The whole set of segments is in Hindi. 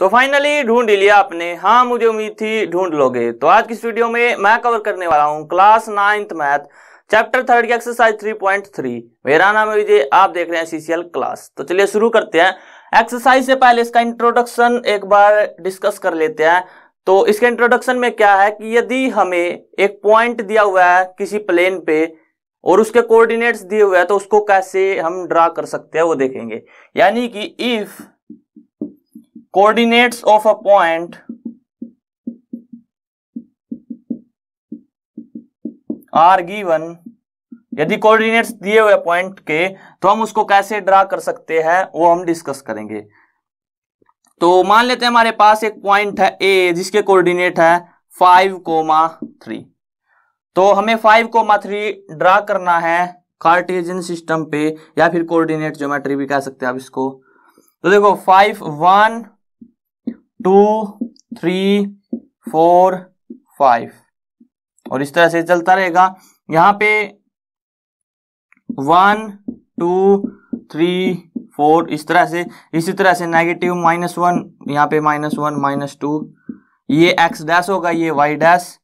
तो फाइनली ढूंढ लिया आपने हाँ मुझे उम्मीद थी ढूंढ लोगे तो आज की वीडियो में मैं कवर करने वाला हूँ class ninth math chapter third की एक्सरसाइज 3.3 मेरा नाम है विजय आप देख रहे हैं सीसीएल क्लास तो चलिए शुरू करते हैं एक्सरसाइज से पहले इसका इंट्रोडक्शन एक बार डिस्कस कर लेते हैं तो इसके इंट्रोडक्शन में क्या है कि यदि हमें एक पॉइंट दिया हुआ है किसी प्लेन पे और उसके कोऑर्डिनेट्स दिए हुए हैं तो उसको कैसे हम ड्रा कर सकते हैं वो देखेंगे यानी कि if coordinates of a point are given यदि कोऑर्डिनेट्स दिए हुए पॉइंट के तो हम उसको कैसे ड्रा कर सकते हैं वो हम डिस्कस करेंगे तो मान लेते हैं हमारे पास एक पॉइंट है ए जिसके कोऑर्डिनेट है फाइव कोमा थ्री तो हमें फाइव कोमा थ्री ड्रा करना है कार्टेजन सिस्टम पे या फिर कोऑर्डिनेट ज्योमेट्री भी कह सकते हैं आप इसको तो देखो five one two three four five और इस तरह से चलता रहेगा यहां पे वन टू थ्री फोर इस तरह से इसी तरह से नेगेटिव माइनस वन यहां पे माइनस वन माइनस टू ये एक्स डैश होगा ये वाई डैश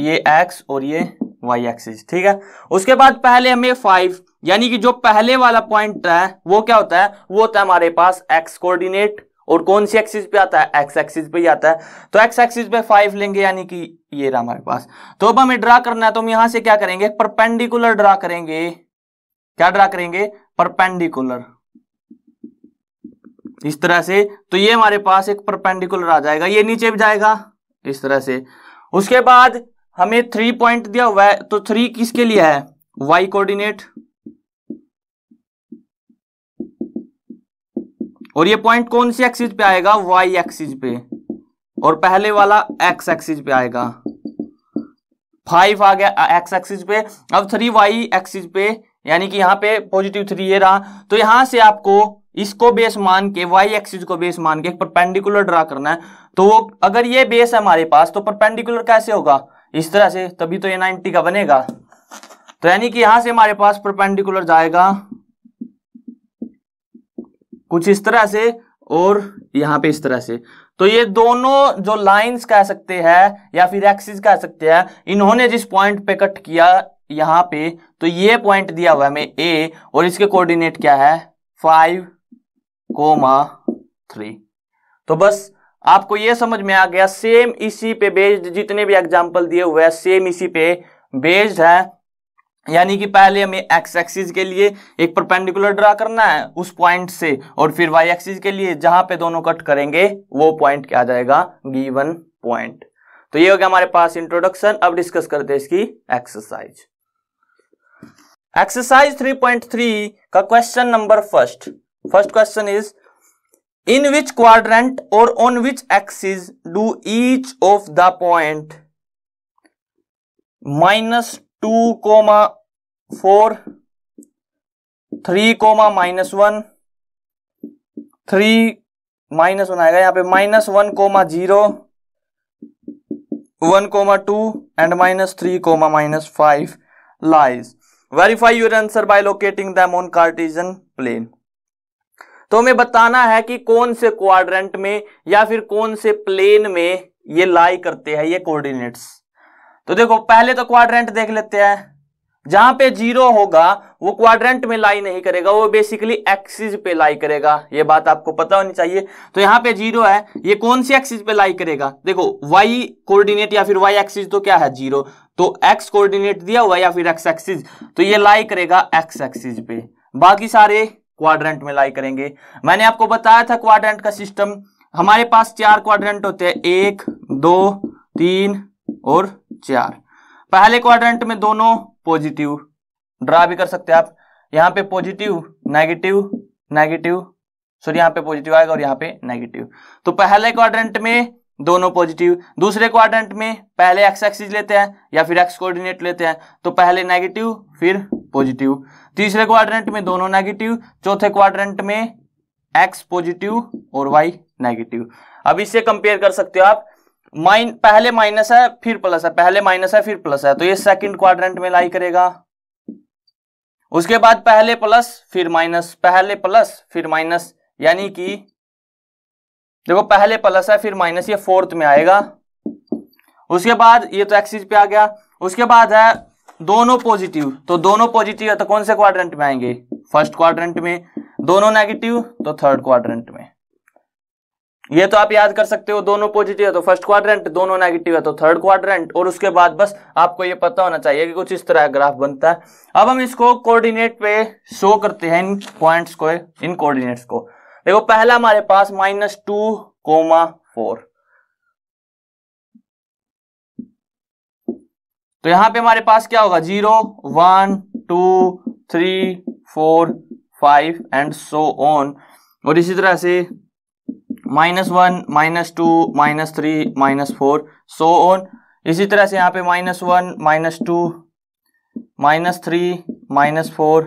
ये एक्स और ये वाई एक्सिस ठीक है उसके बाद पहले हमें फाइव यानी कि जो पहले वाला पॉइंट है वो क्या होता है वो होता है हमारे पास एक्स कोऑर्डिनेट और कौन सी एक्सिस पे आता है एक्स एक्सिस पे ही आता है तो एक्स एक्सिस पे फाइव लेंगे यानी कि ये रहा हमारे पास तो अब हमें ड्रा करना है तो हम यहां से क्या करेंगे परपेंडिकुलर ड्रा करेंगे क्या ड्रा करेंगे परपेंडिकुलर इस तरह से तो ये हमारे पास एक परपेंडिकुलर आ जाएगा ये नीचे भी जाएगा इस तरह से उसके बाद हमें थ्री पॉइंट दिया हुआ है तो थ्री किसके लिए है वाई कोऑर्डिनेट और ये पॉइंट कौन सी एक्सिस पे आएगा वाई एक्सिस पे और पहले वाला एक्स एक्सिस पे आएगा फाइव आ गया एक्स एक्सिस पे अब थ्री वाई एक्सिस पे यानी कि यहाँ पे पॉजिटिव थ्री ये रहा तो यहां से आपको इसको बेस मान के वाई एक्सिस को बेस मान के एक परपेंडिकुलर ड्रा करना है तो वो अगर ये बेस है हमारे पास तो परपेंडिकुलर कैसे होगा इस तरह से तभी तो ये 90 का बनेगा तो यानी कि यहां से हमारे पास परपेंडिकुलर जाएगा कुछ इस तरह से और यहां पे इस तरह से तो ये दोनों जो लाइंस कह सकते हैं या फिर एक्सिस कह सकते हैं इन्होंने जिस पॉइंट पे कट किया यहां पे तो ये पॉइंट दिया हुआ है हमें ए और इसके कोऑर्डिनेट क्या है फाइव कोमा थ्री तो बस आपको ये समझ में आ गया सेम इसी पे बेस्ड जितने भी एग्जाम्पल दिए हुए हैं सेम इसी पे बेस्ड है यानी कि पहले हमें एक्स एक्सिस के लिए एक परपेंडिकुलर ड्रा करना है उस पॉइंट से और फिर वाई एक्सिस के लिए जहां पे दोनों कट करेंगे वो पॉइंट क्या जाएगा गिवन पॉइंट तो ये हो गया हमारे पास इंट्रोडक्शन अब डिस्कस करते हैं इसकी एक्सरसाइज एक्सरसाइज 3.3 का question number first first question is in which quadrant और on which axis do each of the point minus two comma four three comma minus one three minus one आएगा यहाँ पे minus one comma zero one comma two and minus three comma minus five lies verify your answer by locating them on Cartesian plane तो हमें बताना है कि कौन से क्वाड्रेंट में या फिर कौन से प्लेन में ये लाई करते हैं ये कोऑर्डिनेट्स तो देखो पहले तो क्वाड्रेंट देख लेते हैं जहां पे जीरो होगा वो क्वाड्रेंट में लाई नहीं करेगा वो बेसिकली एक्सिस पे लाई करेगा ये बात आपको पता होनी चाहिए तो यहाँ पे जीरो है ये कौन सी एक्सिस पे लाई करेगा देखो वाई कोऑर्डिनेट या फिर वाई एक्सिस तो क्या है जीरो तो एक्स कोऑर्डिनेट दिया हुआ या फिर एक्स एक्सिस तो ये लाई करेगा एक्स एक्सिस पे बाकी सारे क्वाड्रेंट में लाई करेंगे मैंने आपको बताया था क्वाड्रेंट का सिस्टम हमारे पास चार क्वाड्रेंट होते हैं एक दो तीन और चार पहले क्वाड्रेंट में दोनों पॉजिटिव ड्रा भी कर सकते हैं आप यहाँ पे पॉजिटिव नेगेटिव नेगेटिव सॉरी यहाँ पे पॉजिटिव आएगा और यहाँ पे नेगेटिव तो पहले क्वाड्रेंट में दोनों पॉजिटिव दूसरे क्वाड्रेंट में पहले एक्स एक्सिस लेते हैं या फिर एक्स कोऑर्डिनेट लेते हैं तो पहले नेगेटिव फिर पॉजिटिव तीसरे क्वाड्रेंट में दोनों नेगेटिव चौथे क्वाड्रेंट में एक्स पॉजिटिव और वाई नेगेटिव अब इससे कंपेयर कर सकते हो आप माइन पहले माइनस है फिर प्लस है पहले माइनस है फिर प्लस है तो ये सेकंड क्वाड्रेंट में लाई करेगा उसके बाद पहले प्लस फिर माइनस पहले प्लस फिर माइनस यानी कि देखो पहले प्लस है फिर माइनस ये फोर्थ में आएगा उसके बाद ये तो एक्सिस पे आ गया उसके बाद है दोनों पॉजिटिव तो दोनों पॉजिटिव है तो कौन से क्वाड्रेंट में आएंगे फर्स्ट क्वाड्रेंट में दोनों नेगेटिव तो थर्ड क्वाड्रेंट में ये तो आप याद कर सकते हो दोनों पॉजिटिव है तो फर्स्ट क्वाड्रेंट दोनों नेगेटिव है तो थर्ड क्वाड्रेंट और उसके बाद बस आपको ये पता होना चाहिए कि कुछ इस तरह ग्राफ बनता है अब हम इसको कोऑर्डिनेट पे शो करते हैं इन पॉइंट्स को इन कोऑर्डिनेट्स को देखो पहला हमारे पास माइनस टू कोमा फोर तो यहां पे हमारे पास क्या होगा zero one two three four five and so on और इसी तरह से minus one minus two minus three minus four so on इसी तरह से यहाँ पे minus one minus two minus three minus four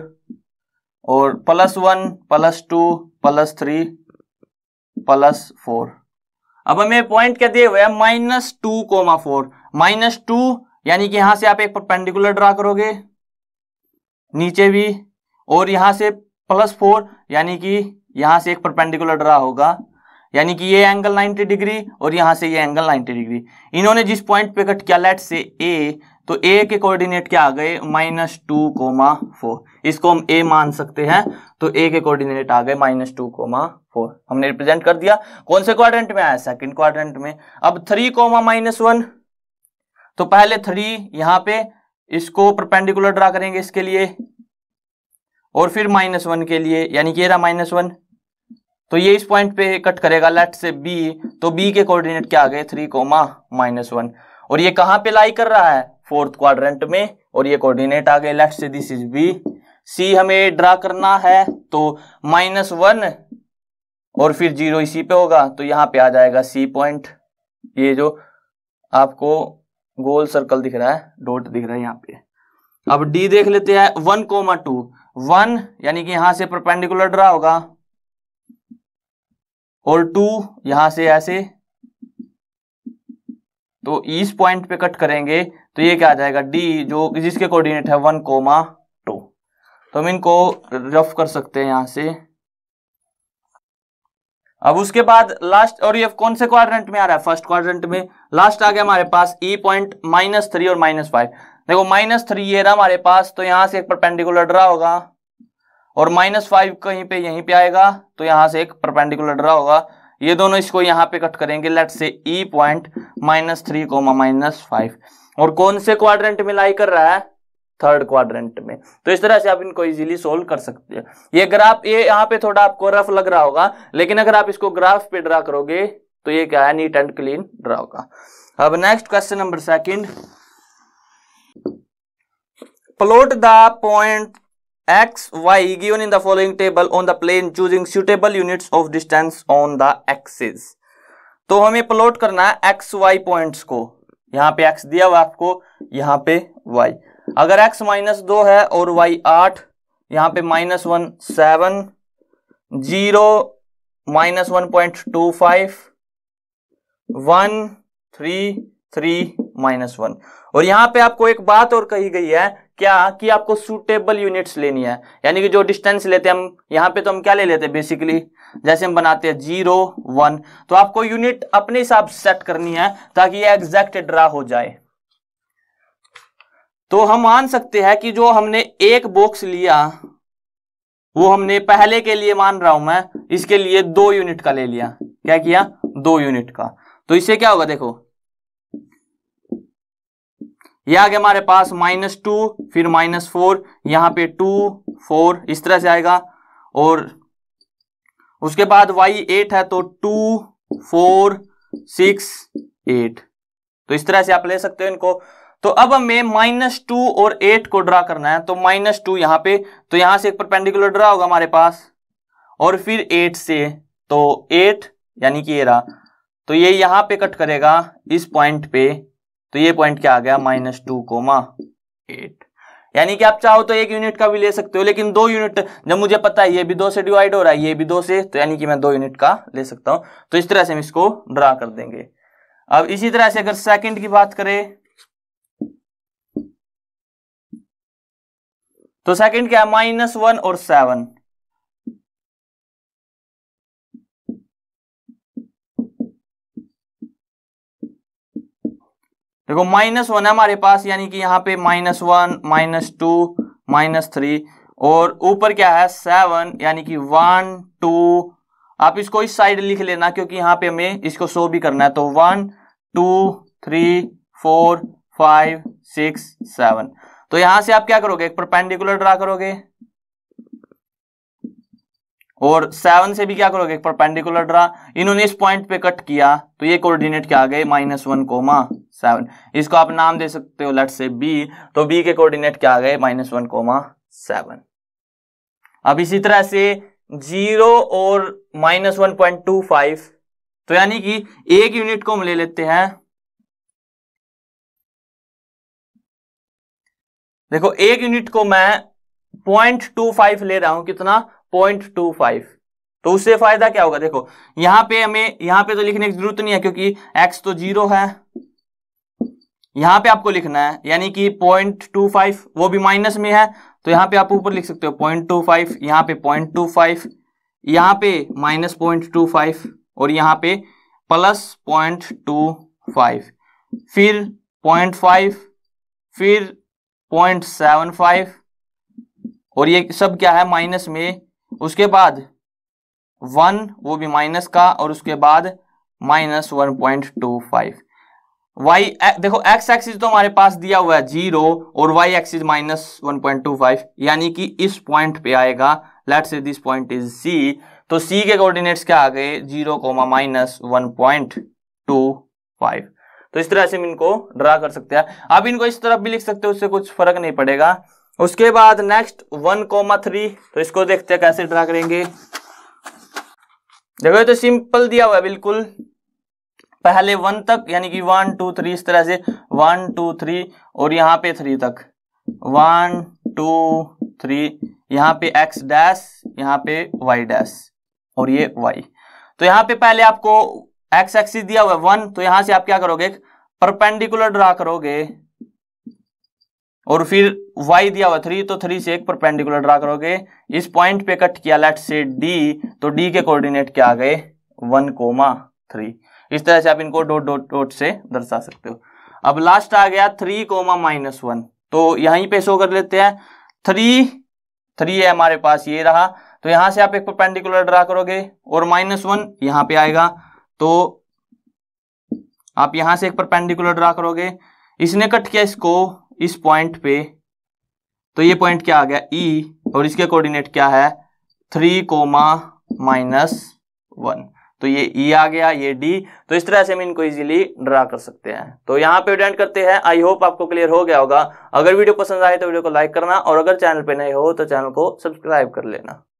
और plus one plus two plus three plus four अब हमें पॉइंट क्या दिए हुए हैं minus two comma four minus two यानी कि यहां से आप एक परपेंडिकुलर ड्रा करोगे नीचे भी और यहां से प्लस फोर यानी कि यहां से एक परपेंडिकुलर ड्रा होगा यानी कि ये एंगल 90 डिग्री और यहां से ये एंगल 90 डिग्री इन्होंने जिस पॉइंट पे कट किया लेट से ए तो ए के कोऑर्डिनेट क्या आ गए माइनस टू कोमा फोर इसको हम ए मान सकते हैं तो ए के कोऑर्डिनेट आ गए माइनस टू कोमा फोर हमने रिप्रेजेंट कर दिया कौन से क्वाड्रेंट में आया सेकंड क्वाड्रेंट में अब थ्री कोमा माइनस वन तो पहले थ्री यहां पे इसको परपेंडिकुलर ड्रा करेंगे इसके लिए और फिर माइनस वन के लिए यानी कि रहा माइनस वन तो ये इस पॉइंट पे कट करेगा लेट से बी तो बी के कोऑर्डिनेट क्या आ गए थ्री कोमा माइनस वन और ये कहां पे लाई कर रहा है फोर्थ क्वाड्रेंट में और ये कोऑर्डिनेट आ गए लेट से दिस इज बी सी हमें ड्रा करना है तो माइनस वन और फिर जीरो इसी पे होगा तो यहां पे आ जाएगा सी पॉइंट ये जो आपको गोल सर्कल दिख रहा है डॉट दिख रहा है यहाँ पे अब डी देख लेते हैं वन कोमा टू वन यानी कि यहां से परपेंडिकुलर ड्रा होगा और टू यहां से ऐसे तो इस पॉइंट पे कट करेंगे तो ये क्या आ जाएगा डी जो जिसके कोऑर्डिनेट है वन कोमा टू तो हम इनको रफ कर सकते हैं यहां से अब उसके बाद लास्ट और ये कौन से क्वाड्रेंट में आ रहा है फर्स्ट क्वाड्रेंट में लास्ट आ गया हमारे पास ई पॉइंट माइनस थ्री और माइनस फाइव देखो माइनस थ्री ये रहा हमारे पास तो यहां से एक परपेंडिकुलर ड्रा होगा और माइनस फाइव कहीं पे यहीं पे आएगा तो यहां से एक परपेंडिकुलर ड्रा होगा ये दोनों इसको यहाँ पे कट करेंगे let say E point minus three comma minus five और कौन से क्वाड्रेंट में लाई कर रहा है थर्ड क्वाड्रेंट में तो इस तरह से आप इनको इजीली सोल्व कर सकते हैं ये ग्राफ ये यहाँ पे थोड़ा आपको रफ लग रहा होगा लेकिन अगर आप इसको ग्राफ पे ड्रा करोगे तो ये क्या है नीट एंड क्लीन ड्रा होगा अब next question number second plot the point x y given in the following table on the plane choosing suitable units of distance on the axis तो हमें प्लॉट करना है एक्स वाई पॉइंट्स को यहाँ पे x दिया हुआ आपको यहाँ पे y अगर x माइनस दो है और y आठ यहाँ पे minus one seven zero minus one point two five one three three minus one और यहाँ पे आपको एक बात और कही गई है क्या कि आपको सूटेबल यूनिट्स लेनी है यानी कि जो डिस्टेंस लेते हैं हम यहाँ पे तो हम क्या ले लेते हैं बेसिकली जैसे हम बनाते हैं जीरो वन तो आपको यूनिट अपने हिसाब से सेट करनी है ताकि ये एग्जैक्ट ड्रा हो जाए तो हम मान सकते हैं कि जो हमने एक बॉक्स लिया वो हमने पहले के लिए मान रहा हूं मैं इसके लिए दो यूनिट का ले लिया क्या किया दो यूनिट का तो इससे क्या होगा देखो ये आ गया हमारे पास माइनस टू फिर माइनस फोर यहाँ पे टू फोर इस तरह से आएगा और उसके बाद वाई एट है तो टू फोर सिक्स एट तो इस तरह से आप ले सकते हो इनको तो अब हमें माइनस टू और एट को ड्रा करना है तो माइनस टू यहां पे तो यहां से एक परपेंडिकुलर ड्रा होगा हमारे पास और फिर एट से तो एट यानी कि ये रहा तो ये यहां पे कट करेगा इस पॉइंट पे तो ये पॉइंट क्या आ गया माइनस टू कोमा एट यानी कि आप चाहो तो एक यूनिट का भी ले सकते हो लेकिन दो यूनिट जब मुझे पता है ये भी दो से डिवाइड हो रहा है ये भी दो से तो यानी कि मैं दो यूनिट का ले सकता हूं तो इस तरह से हम इसको ड्रा कर देंगे अब इसी तरह से अगर सेकंड की बात करें तो सेकंड क्या है माइनस वन और सेवन देखो माइनस वन है हमारे पास यानी कि यहाँ पे minus one minus two minus three और ऊपर क्या है सेवन यानी कि वन टू आप इसको इस साइड लिख लेना क्योंकि यहाँ पे हमें इसको शो भी करना है तो one two three four five six seven तो यहां से आप क्या करोगे एक परपेंडिकुलर ड्रा करोगे और सेवन से भी क्या करोगे एक परपेंडिकुलर ड्रा इन्होंने इस पॉइंट पे कट किया तो ये कोऑर्डिनेट क्या आ गए माइनस वन कोमा सेवन इसको आप नाम दे सकते हो लेट से बी तो बी के कोऑर्डिनेट क्या आ गए माइनस वन कोमा सेवन अब इसी तरह से जीरो और minus one point two five तो यानी कि एक यूनिट को हम ले लेते हैं देखो एक यूनिट को मैं पॉइंट टू फाइव ले रहा हूं कितना पॉइंट टू फाइव तो उससे फायदा क्या होगा देखो यहां पे हमें यहां पे तो लिखने की जरूरत नहीं है क्योंकि x तो जीरो है यहां पे आपको लिखना है यानी कि पॉइंट टू फाइव वो भी माइनस में है तो यहां पे आप ऊपर लिख सकते हो पॉइंट टू फाइव पे पॉइंट टू फाइव पे माइनस पॉइंट टू फाइव और यहां पे प्लस पॉइंट टू फाइव फिर पॉइंट फाइव फिर पॉइंट सेवन फाइव और ये सब क्या है माइनस में उसके बाद वन वो भी माइनस का और उसके बाद minus one point two five y देखो एक्स एक्सिस तो हमारे पास दिया हुआ है जीरो और y axis minus one point two five यानी कि इस पॉइंट पे आएगा लेट से दिस पॉइंट इज सी तो सी के कोऑर्डिनेट्स क्या आ गए zero comma minus one point two five तो इस तरह से हम इनको ड्रा कर सकते हैं आप इनको इस तरफ भी लिख सकते हो उससे कुछ फर्क नहीं पड़ेगा उसके बाद नेक्स्ट वन कोमा थ्री तो इसको देखते हैं कैसे ड्रा करेंगे देखो तो सिंपल दिया हुआ है बिल्कुल पहले वन तक यानी कि वन टू थ्री इस तरह से वन टू थ्री और यहां पे थ्री तक वन टू थ्री यहां पे एक्स डैश यहां पे वाई डैश और ये वाई तो यहां पे पहले आपको एक्स एक्सिस दिया हुआ है वन तो यहां से आप क्या करोगे परपेंडिकुलर ड्रा करोगे और फिर y दिया हुआ थ्री तो थ्री से एक परपेंडिकुलर ड्रा करोगे इस पॉइंट पे कट किया लेट से d तो d के कोऑर्डिनेट क्या आ गए वन कोमा थ्री इस तरह से आप इनको डॉट डॉट डॉट से दर्शा सकते हो अब लास्ट आ गया थ्री कोमा माइनस वन तो यहीं पे शो कर लेते हैं थ्री थ्री है हमारे पास ये रहा तो यहां से आप एक परपेंडिकुलर ड्रा करोगे और माइनस वन यहां पे आएगा तो आप यहां से एक परपेंडिकुलर ड्रा करोगे इसने कट किया इसको इस पॉइंट पे तो ये पॉइंट क्या आ गया ई e, और इसके कोऑर्डिनेट क्या है थ्री कोमा माइनस वन तो ये ई e आ गया ये डी तो इस तरह से हम इनको इजीली ड्रा कर सकते हैं तो यहां पे डेंट करते हैं आई होप आपको क्लियर हो गया होगा अगर वीडियो पसंद आए तो वीडियो को लाइक करना और अगर चैनल पे नए हो तो चैनल को सब्सक्राइब कर लेना